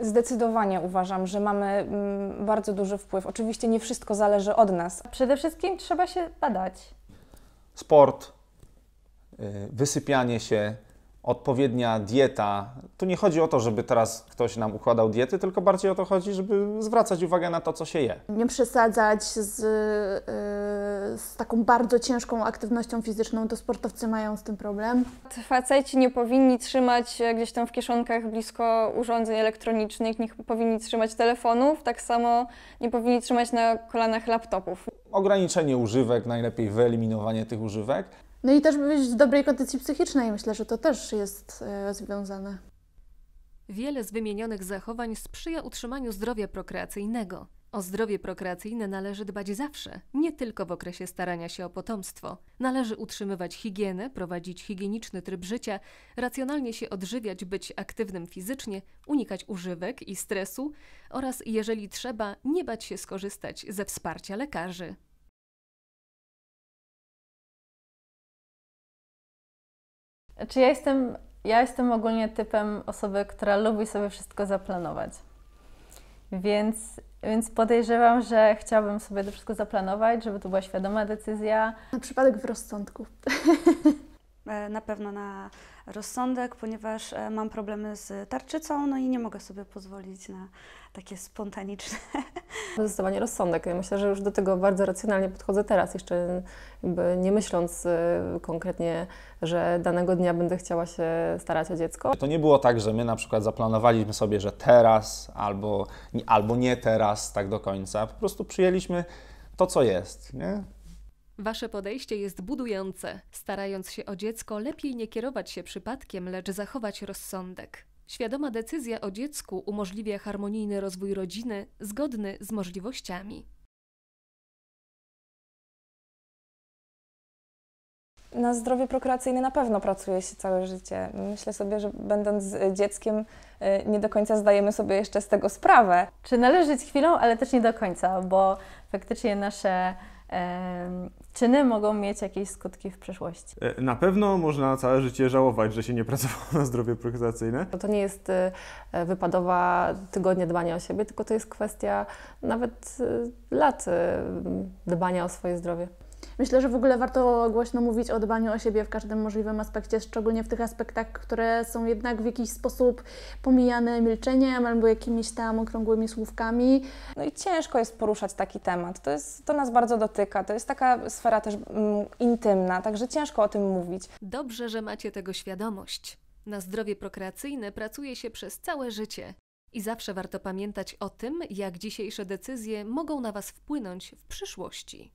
Zdecydowanie uważam, że mamy mm, bardzo duży wpływ. Oczywiście nie wszystko zależy od nas. Przede wszystkim trzeba się badać. Sport, y, wysypianie się, odpowiednia dieta. Tu nie chodzi o to, żeby teraz ktoś nam układał diety, tylko bardziej o to chodzi, żeby zwracać uwagę na to, co się je. Nie przesadzać z y, z taką bardzo ciężką aktywnością fizyczną, to sportowcy mają z tym problem. Faceci nie powinni trzymać e, gdzieś tam w kieszonkach blisko urządzeń elektronicznych, nie powinni trzymać telefonów, tak samo nie powinni trzymać na kolanach laptopów. Ograniczenie używek, najlepiej wyeliminowanie tych używek. No i też być w dobrej kondycji psychicznej, myślę, że to też jest e, związane. Wiele z wymienionych zachowań sprzyja utrzymaniu zdrowia prokreacyjnego. O zdrowie prokreacyjne należy dbać zawsze, nie tylko w okresie starania się o potomstwo. Należy utrzymywać higienę, prowadzić higieniczny tryb życia, racjonalnie się odżywiać, być aktywnym fizycznie, unikać używek i stresu oraz, jeżeli trzeba, nie bać się skorzystać ze wsparcia lekarzy. Czy ja jestem, ja jestem ogólnie typem osoby, która lubi sobie wszystko zaplanować. Więc więc podejrzewam, że chciałabym sobie to wszystko zaplanować, żeby to była świadoma decyzja. Na przypadek w rozsądku. E, na pewno na rozsądek, ponieważ e, mam problemy z tarczycą, no i nie mogę sobie pozwolić na takie spontaniczne. Zdecydowanie rozsądek. Ja myślę, że już do tego bardzo racjonalnie podchodzę teraz, jeszcze nie myśląc e, konkretnie, że danego dnia będę chciała się starać o dziecko. To nie było tak, że my na przykład zaplanowaliśmy sobie, że teraz albo, albo nie teraz, tak do końca. Po prostu przyjęliśmy to, co jest. Nie? Wasze podejście jest budujące, starając się o dziecko lepiej nie kierować się przypadkiem, lecz zachować rozsądek. Świadoma decyzja o dziecku umożliwia harmonijny rozwój rodziny zgodny z możliwościami. Na zdrowie prokreacyjne na pewno pracuje się całe życie. Myślę sobie, że będąc dzieckiem, y, nie do końca zdajemy sobie jeszcze z tego sprawę. Czy należy żyć chwilą, ale też nie do końca, bo faktycznie nasze czyny mogą mieć jakieś skutki w przyszłości. E, na pewno można całe życie żałować, że się nie pracowało na zdrowie prokreacyjne. To nie jest y, e, wypadowa tygodnia dbania o siebie, tylko to jest kwestia nawet y, lat y, dbania o swoje zdrowie. Myślę, że w ogóle warto głośno mówić o dbaniu o siebie w każdym możliwym aspekcie, szczególnie w tych aspektach, które są jednak w jakiś sposób pomijane milczeniem albo jakimiś tam okrągłymi słówkami. No i ciężko jest poruszać taki temat. To, jest, to nas bardzo dotyka. To jest taka sfera też mm, intymna, także ciężko o tym mówić. Dobrze, że macie tego świadomość. Na zdrowie prokreacyjne pracuje się przez całe życie. I zawsze warto pamiętać o tym, jak dzisiejsze decyzje mogą na Was wpłynąć w przyszłości.